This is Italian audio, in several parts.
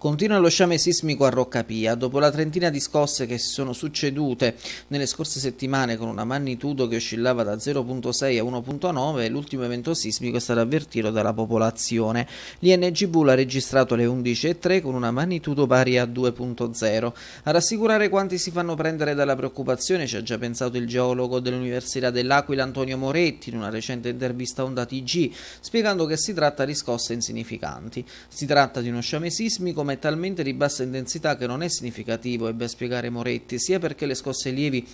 Continua lo sciame sismico a Roccapia. Dopo la trentina di scosse che si sono succedute nelle scorse settimane con una magnitudo che oscillava da 0.6 a 1.9, l'ultimo evento sismico è stato avvertito dalla popolazione. L'INGV l'ha registrato alle 11.03 con una magnitudo pari a 2.0. A rassicurare quanti si fanno prendere dalla preoccupazione ci ha già pensato il geologo dell'Università dell'Aquila Antonio Moretti in una recente intervista a Onda TG, spiegando che si tratta di scosse insignificanti. Si tratta di uno sciame sismico ma talmente di bassa intensità che non è significativo, ebbe a spiegare Moretti, sia perché le scosse lievi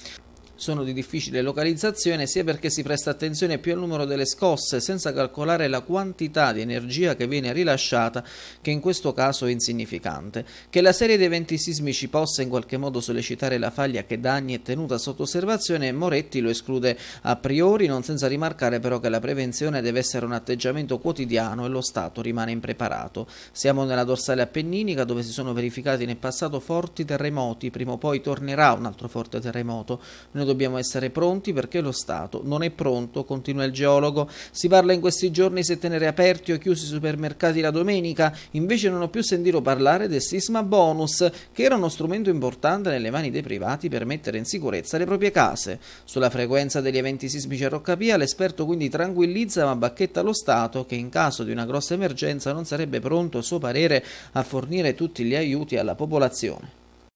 sono di difficile localizzazione sia perché si presta attenzione più al numero delle scosse senza calcolare la quantità di energia che viene rilasciata che in questo caso è insignificante. Che la serie di eventi sismici possa in qualche modo sollecitare la faglia che da anni è tenuta sotto osservazione Moretti lo esclude a priori non senza rimarcare però che la prevenzione deve essere un atteggiamento quotidiano e lo Stato rimane impreparato. Siamo nella dorsale appenninica dove si sono verificati nel passato forti terremoti, prima o poi tornerà un altro forte terremoto. Noi noi dobbiamo essere pronti perché lo Stato non è pronto, continua il geologo. Si parla in questi giorni se tenere aperti o chiusi i supermercati la domenica, invece non ho più sentito parlare del sisma bonus, che era uno strumento importante nelle mani dei privati per mettere in sicurezza le proprie case. Sulla frequenza degli eventi sismici a Roccapia l'esperto quindi tranquillizza ma bacchetta lo Stato che in caso di una grossa emergenza non sarebbe pronto a suo parere a fornire tutti gli aiuti alla popolazione.